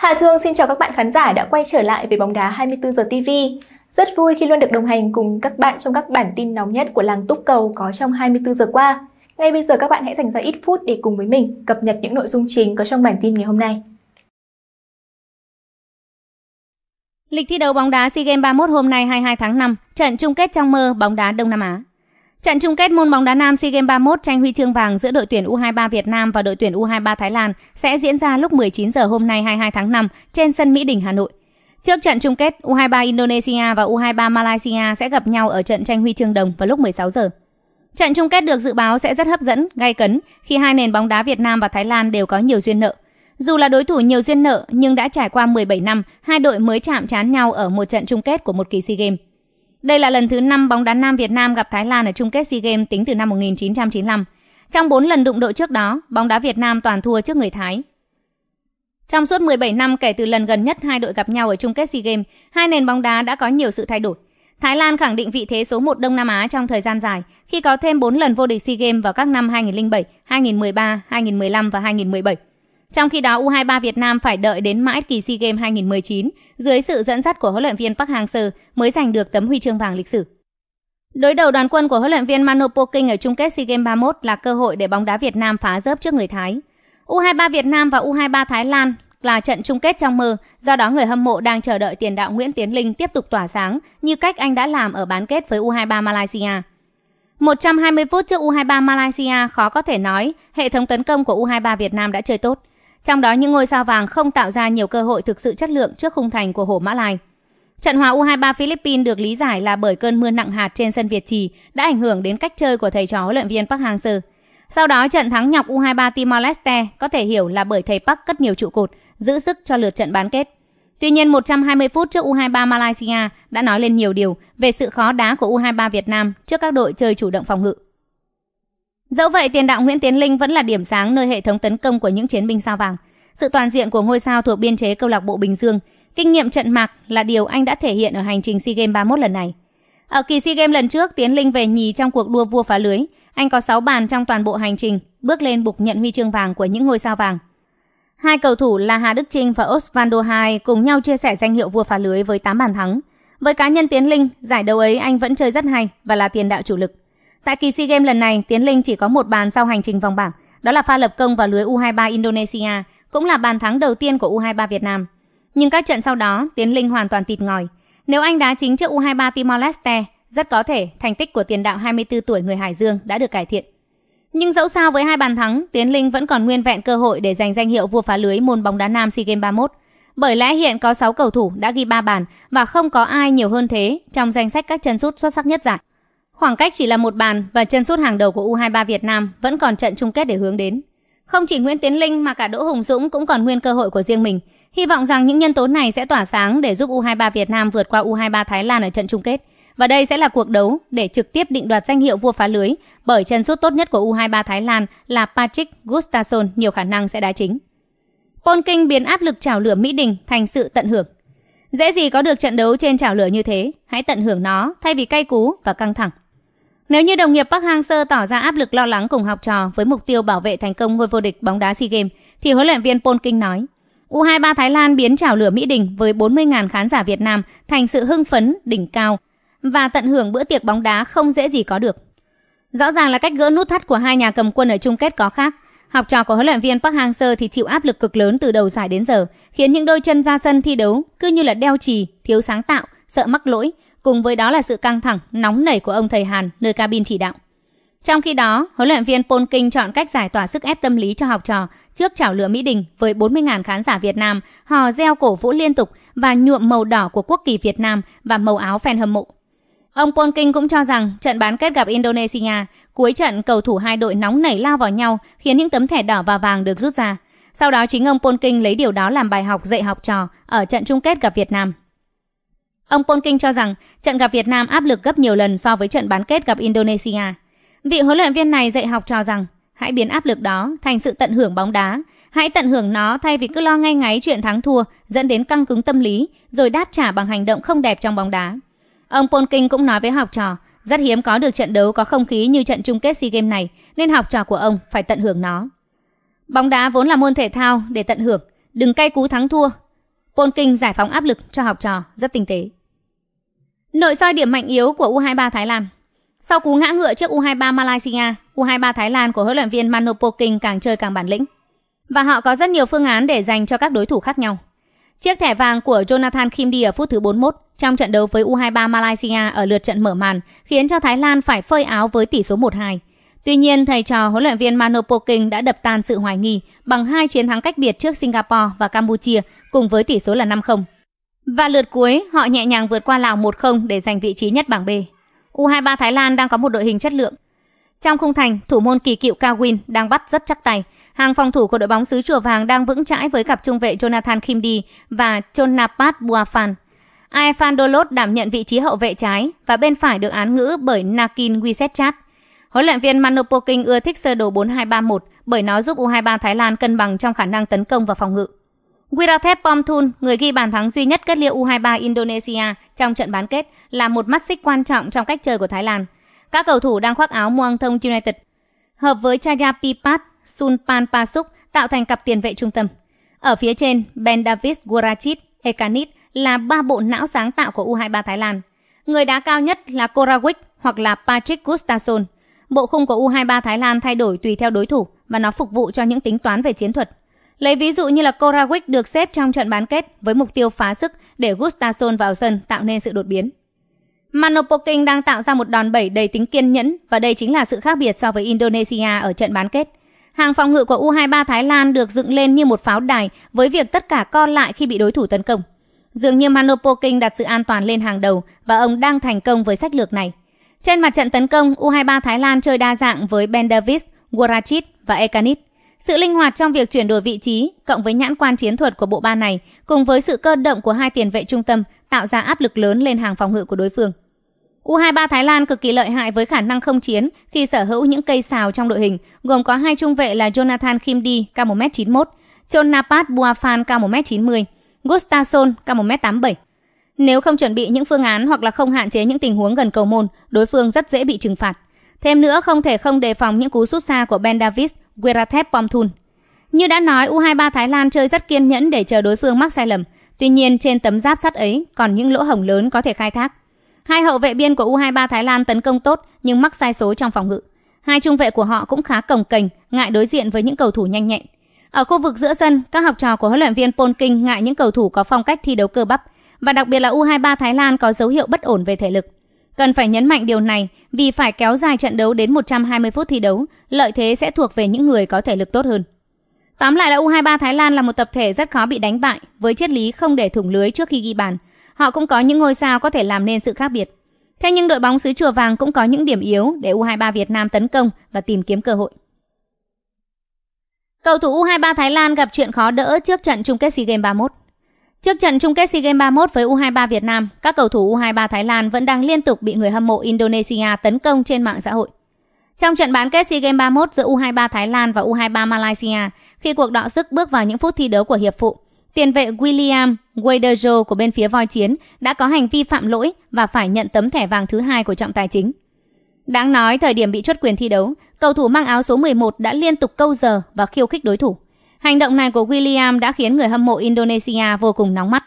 Hà Thương xin chào các bạn khán giả đã quay trở lại với bóng đá 24 giờ TV. Rất vui khi luôn được đồng hành cùng các bạn trong các bản tin nóng nhất của làng túc cầu có trong 24 giờ qua. Ngay bây giờ các bạn hãy dành ra ít phút để cùng với mình cập nhật những nội dung chính có trong bản tin ngày hôm nay. Lịch thi đấu bóng đá SEA Games 31 hôm nay 22 tháng 5, trận chung kết trong mơ bóng đá Đông Nam Á. Trận chung kết môn bóng đá nam SEA Games 31 tranh huy chương vàng giữa đội tuyển U23 Việt Nam và đội tuyển U23 Thái Lan sẽ diễn ra lúc 19 giờ hôm nay 22 tháng 5 trên sân Mỹ Đình Hà Nội. Trước trận chung kết, U23 Indonesia và U23 Malaysia sẽ gặp nhau ở trận tranh huy chương đồng vào lúc 16 giờ. Trận chung kết được dự báo sẽ rất hấp dẫn, gay cấn khi hai nền bóng đá Việt Nam và Thái Lan đều có nhiều duyên nợ. Dù là đối thủ nhiều duyên nợ nhưng đã trải qua 17 năm, hai đội mới chạm trán nhau ở một trận chung kết của một kỳ SEA Games. Đây là lần thứ 5 bóng đá nam Việt Nam gặp Thái Lan ở chung kết SEA Games tính từ năm 1995. Trong 4 lần đụng độ trước đó, bóng đá Việt Nam toàn thua trước người Thái. Trong suốt 17 năm kể từ lần gần nhất hai đội gặp nhau ở chung kết SEA Games, hai nền bóng đá đã có nhiều sự thay đổi. Thái Lan khẳng định vị thế số 1 Đông Nam Á trong thời gian dài khi có thêm 4 lần vô địch SEA Games vào các năm 2007, 2013, 2015 và 2017. Trong khi đó, U23 Việt Nam phải đợi đến mãi kỳ SEA Games 2019 dưới sự dẫn dắt của huấn luyện viên Park Hang-seo mới giành được tấm huy chương vàng lịch sử. Đối đầu đoàn quân của huấn luyện viên Mano Poking ở chung kết SEA Games 31 là cơ hội để bóng đá Việt Nam phá rớp trước người Thái. U23 Việt Nam và U23 Thái Lan là trận chung kết trong mơ, do đó người hâm mộ đang chờ đợi tiền đạo Nguyễn Tiến Linh tiếp tục tỏa sáng như cách anh đã làm ở bán kết với U23 Malaysia. 120 phút trước U23 Malaysia khó có thể nói hệ thống tấn công của U23 Việt Nam đã chơi tốt. Trong đó những ngôi sao vàng không tạo ra nhiều cơ hội thực sự chất lượng trước khung thành của Hồ Mã Lai. Trận hòa U23 Philippines được lý giải là bởi cơn mưa nặng hạt trên sân Việt Trì đã ảnh hưởng đến cách chơi của thầy trò huấn luyện viên Park Hang-seo. Sau đó trận thắng nhọc U23 Timor Leste có thể hiểu là bởi thầy Park cất nhiều trụ cột, giữ sức cho lượt trận bán kết. Tuy nhiên 120 phút trước U23 Malaysia đã nói lên nhiều điều về sự khó đá của U23 Việt Nam trước các đội chơi chủ động phòng ngự. Dẫu vậy, tiền đạo Nguyễn Tiến Linh vẫn là điểm sáng nơi hệ thống tấn công của những chiến binh sao vàng. Sự toàn diện của ngôi sao thuộc biên chế câu lạc bộ Bình Dương, kinh nghiệm trận mạc là điều anh đã thể hiện ở hành trình SEA Games 31 lần này. Ở kỳ SEA Games lần trước, Tiến Linh về nhì trong cuộc đua vua phá lưới. Anh có 6 bàn trong toàn bộ hành trình, bước lên bục nhận huy chương vàng của những ngôi sao vàng. Hai cầu thủ là Hà Đức Trinh và Osvaldo Hai cùng nhau chia sẻ danh hiệu vua phá lưới với 8 bàn thắng. Với cá nhân Tiến Linh, giải đấu ấy anh vẫn chơi rất hay và là tiền đạo chủ lực. Tại kỳ SEA Games lần này, Tiến Linh chỉ có một bàn sau hành trình vòng bảng, đó là pha lập công vào lưới U23 Indonesia, cũng là bàn thắng đầu tiên của U23 Việt Nam. Nhưng các trận sau đó, Tiến Linh hoàn toàn tịt ngòi. Nếu anh đá chính trước U23 Timor-Leste, rất có thể thành tích của tiền đạo 24 tuổi người Hải Dương đã được cải thiện. Nhưng dẫu sao với hai bàn thắng, Tiến Linh vẫn còn nguyên vẹn cơ hội để giành danh hiệu vua phá lưới môn bóng đá nam SEA Games 31. Bởi lẽ hiện có 6 cầu thủ đã ghi 3 bàn và không có ai nhiều hơn thế trong danh sách các chân sút xuất sắc nhất giải. Khoảng cách chỉ là một bàn và chân sút hàng đầu của U23 Việt Nam vẫn còn trận chung kết để hướng đến. Không chỉ Nguyễn Tiến Linh mà cả Đỗ Hùng Dũng cũng còn nguyên cơ hội của riêng mình. Hy vọng rằng những nhân tố này sẽ tỏa sáng để giúp U23 Việt Nam vượt qua U23 Thái Lan ở trận chung kết. Và đây sẽ là cuộc đấu để trực tiếp định đoạt danh hiệu vua phá lưới bởi chân sút tốt nhất của U23 Thái Lan là Patrick Gustafsson nhiều khả năng sẽ đá chính. Polking biến áp lực chảo lửa Mỹ Đình thành sự tận hưởng. Dễ gì có được trận đấu trên chảo lửa như thế, hãy tận hưởng nó thay vì cay cú và căng thẳng. Nếu như đồng nghiệp Park Hang-seo tỏ ra áp lực lo lắng cùng học trò với mục tiêu bảo vệ thành công ngôi vô địch bóng đá SEA Games, thì huấn luyện viên Paul King nói, U23 Thái Lan biến chảo lửa Mỹ Đình với 40.000 khán giả Việt Nam thành sự hưng phấn, đỉnh cao và tận hưởng bữa tiệc bóng đá không dễ gì có được. Rõ ràng là cách gỡ nút thắt của hai nhà cầm quân ở chung kết có khác. Học trò của huấn luyện viên Park Hang-seo thì chịu áp lực cực lớn từ đầu giải đến giờ, khiến những đôi chân ra sân thi đấu cứ như là đeo trì, thiếu sáng tạo, sợ mắc lỗi, cùng với đó là sự căng thẳng, nóng nảy của ông thầy Hàn nơi cabin chỉ đạo. Trong khi đó, huấn luyện viên Paul King chọn cách giải tỏa sức ép tâm lý cho học trò trước chảo lửa Mỹ Đình với 40.000 khán giả Việt Nam hò reo cổ vũ liên tục và nhuộm màu đỏ của quốc kỳ Việt Nam và màu áo fan hâm mộ. Ông Paul King cũng cho rằng trận bán kết gặp Indonesia, cuối trận cầu thủ hai đội nóng nảy lao vào nhau khiến những tấm thẻ đỏ và vàng được rút ra. Sau đó chính ông Paul King lấy điều đó làm bài học dạy học trò ở trận chung kết gặp Việt Nam. Ông Polking cho rằng trận gặp Việt Nam áp lực gấp nhiều lần so với trận bán kết gặp Indonesia. Vị huấn luyện viên này dạy học trò rằng hãy biến áp lực đó thành sự tận hưởng bóng đá, hãy tận hưởng nó thay vì cứ lo ngay ngáy chuyện thắng thua dẫn đến căng cứng tâm lý rồi đáp trả bằng hành động không đẹp trong bóng đá. Ông Polking cũng nói với học trò rất hiếm có được trận đấu có không khí như trận chung kết SEA Games này nên học trò của ông phải tận hưởng nó. Bóng đá vốn là môn thể thao để tận hưởng, đừng cay cú thắng thua. Polking giải phóng áp lực cho học trò rất tinh tế. Nội soi điểm mạnh yếu của U23 Thái Lan Sau cú ngã ngựa trước U23 Malaysia, U23 Thái Lan của huấn luyện viên Manopoking càng chơi càng bản lĩnh. Và họ có rất nhiều phương án để dành cho các đối thủ khác nhau. Chiếc thẻ vàng của Jonathan Kim Đi ở phút thứ 41 trong trận đấu với U23 Malaysia ở lượt trận mở màn khiến cho Thái Lan phải phơi áo với tỷ số 1-2. Tuy nhiên, thầy trò huấn luyện viên Manopoking đã đập tan sự hoài nghi bằng hai chiến thắng cách biệt trước Singapore và Campuchia cùng với tỷ số là 5-0. Và lượt cuối, họ nhẹ nhàng vượt qua Lào 1-0 để giành vị trí nhất bảng B. U23 Thái Lan đang có một đội hình chất lượng. Trong khung thành, thủ môn kỳ cựu Kawin đang bắt rất chắc tay. Hàng phòng thủ của đội bóng xứ Chùa Vàng đang vững chãi với cặp trung vệ Jonathan Kimdi và Chonapat Buafan. Aefan Dolot đảm nhận vị trí hậu vệ trái và bên phải được án ngữ bởi Nakin Wisetchat. Huấn luyện viên Manopoking ưa thích sơ đồ 4231 bởi nó giúp U23 Thái Lan cân bằng trong khả năng tấn công và phòng ngự. Wiratep Pomthun, người ghi bàn thắng duy nhất kết liễu U23 Indonesia trong trận bán kết, là một mắt xích quan trọng trong cách chơi của Thái Lan. Các cầu thủ đang khoác áo Muang Thông United hợp với Chaya Pipat, Sunpan Pasuk tạo thành cặp tiền vệ trung tâm. Ở phía trên, Ben Davis Gurachit, Ekanit là ba bộ não sáng tạo của U23 Thái Lan. Người đá cao nhất là Korawik hoặc là Patrick Gustason. Bộ khung của U23 Thái Lan thay đổi tùy theo đối thủ và nó phục vụ cho những tính toán về chiến thuật. Lấy ví dụ như là Korawik được xếp trong trận bán kết với mục tiêu phá sức để Gustason vào sân tạo nên sự đột biến. Manopoking đang tạo ra một đòn bẩy đầy tính kiên nhẫn và đây chính là sự khác biệt so với Indonesia ở trận bán kết. Hàng phòng ngự của U23 Thái Lan được dựng lên như một pháo đài với việc tất cả co lại khi bị đối thủ tấn công. Dường như Manopoking đặt sự an toàn lên hàng đầu và ông đang thành công với sách lược này. Trên mặt trận tấn công, U23 Thái Lan chơi đa dạng với Ben Davis, Warachit và Ekanit. Sự linh hoạt trong việc chuyển đổi vị trí cộng với nhãn quan chiến thuật của bộ ba này cùng với sự cơ động của hai tiền vệ trung tâm tạo ra áp lực lớn lên hàng phòng ngự của đối phương. U23 Thái Lan cực kỳ lợi hại với khả năng không chiến khi sở hữu những cây xào trong đội hình, gồm có hai trung vệ là Jonathan Kimdi cao 1m91, Chonapat Buafan cao 1m90, Gustason cao 1m87. Nếu không chuẩn bị những phương án hoặc là không hạn chế những tình huống gần cầu môn, đối phương rất dễ bị trừng phạt. Thêm nữa, không thể không đề phòng những cú sút xa của Ben Davis Guerathep Pomthun. Như đã nói, U23 Thái Lan chơi rất kiên nhẫn để chờ đối phương mắc sai lầm. Tuy nhiên, trên tấm giáp sắt ấy còn những lỗ hổng lớn có thể khai thác. Hai hậu vệ biên của U23 Thái Lan tấn công tốt nhưng mắc sai số trong phòng ngự. Hai trung vệ của họ cũng khá cồng kềnh, ngại đối diện với những cầu thủ nhanh nhẹn. Ở khu vực giữa sân, các học trò của huấn luyện viên Paul ngại những cầu thủ có phong cách thi đấu cơ bắp và đặc biệt là U23 Thái Lan có dấu hiệu bất ổn về thể lực. Cần phải nhấn mạnh điều này vì phải kéo dài trận đấu đến 120 phút thi đấu, lợi thế sẽ thuộc về những người có thể lực tốt hơn. Tóm lại là U23 Thái Lan là một tập thể rất khó bị đánh bại với triết lý không để thủng lưới trước khi ghi bàn. Họ cũng có những ngôi sao có thể làm nên sự khác biệt. Thế nhưng đội bóng xứ Chùa Vàng cũng có những điểm yếu để U23 Việt Nam tấn công và tìm kiếm cơ hội. Cầu thủ U23 Thái Lan gặp chuyện khó đỡ trước trận chung kết SEA Games 31. Trước trận chung kết SEA Games 31 với U23 Việt Nam, các cầu thủ U23 Thái Lan vẫn đang liên tục bị người hâm mộ Indonesia tấn công trên mạng xã hội. Trong trận bán kết SEA Games 31 giữa U23 Thái Lan và U23 Malaysia, khi cuộc đọ sức bước vào những phút thi đấu của hiệp phụ, tiền vệ William Wadejo của bên phía voi chiến đã có hành vi phạm lỗi và phải nhận tấm thẻ vàng thứ hai của trọng tài chính. Đáng nói, thời điểm bị chốt quyền thi đấu, cầu thủ mang áo số 11 đã liên tục câu giờ và khiêu khích đối thủ – Hành động này của William đã khiến người hâm mộ Indonesia vô cùng nóng mắt.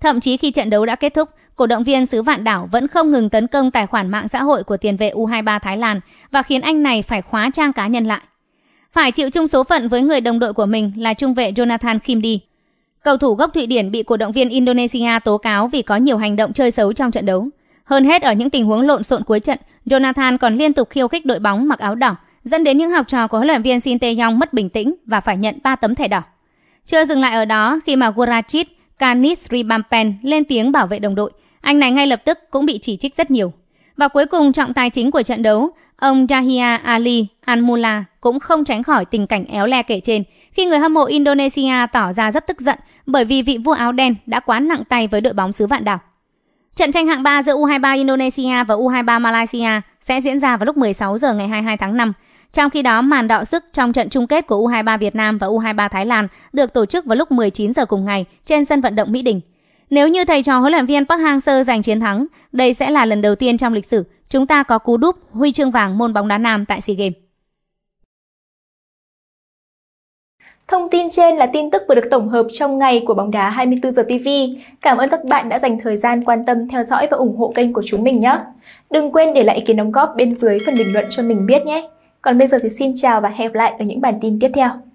Thậm chí khi trận đấu đã kết thúc, cổ động viên xứ Vạn Đảo vẫn không ngừng tấn công tài khoản mạng xã hội của tiền vệ U23 Thái Lan và khiến anh này phải khóa trang cá nhân lại. Phải chịu chung số phận với người đồng đội của mình là trung vệ Jonathan Kimdi. Cầu thủ gốc Thụy Điển bị cổ động viên Indonesia tố cáo vì có nhiều hành động chơi xấu trong trận đấu. Hơn hết ở những tình huống lộn xộn cuối trận, Jonathan còn liên tục khiêu khích đội bóng mặc áo đỏ dẫn đến những học trò của huấn luyện viên Shin Tae-yong mất bình tĩnh và phải nhận 3 tấm thẻ đỏ. Chưa dừng lại ở đó, khi mà Gurachit Kanis Ribampen lên tiếng bảo vệ đồng đội, anh này ngay lập tức cũng bị chỉ trích rất nhiều. Và cuối cùng trọng tài chính của trận đấu, ông Yahia Ali Anmula cũng không tránh khỏi tình cảnh éo le kể trên khi người hâm mộ Indonesia tỏ ra rất tức giận bởi vì vị vua áo đen đã quá nặng tay với đội bóng xứ vạn đảo. Trận tranh hạng 3 giữa U23 Indonesia và U23 Malaysia sẽ diễn ra vào lúc 16 giờ ngày 22 tháng 5 trong khi đó, màn đọ sức trong trận chung kết của U23 Việt Nam và U23 Thái Lan được tổ chức vào lúc 19 giờ cùng ngày trên sân vận động Mỹ Đình. Nếu như thầy trò huấn luyện viên Park Hang-seo giành chiến thắng, đây sẽ là lần đầu tiên trong lịch sử chúng ta có cú đúp huy chương vàng môn bóng đá nam tại SEA Games. Thông tin trên là tin tức vừa được tổng hợp trong ngày của bóng đá 24 giờ TV. Cảm ơn các bạn đã dành thời gian quan tâm theo dõi và ủng hộ kênh của chúng mình nhé. Đừng quên để lại ý kiến đóng góp bên dưới phần bình luận cho mình biết nhé. Còn bây giờ thì xin chào và hẹn gặp lại ở những bản tin tiếp theo.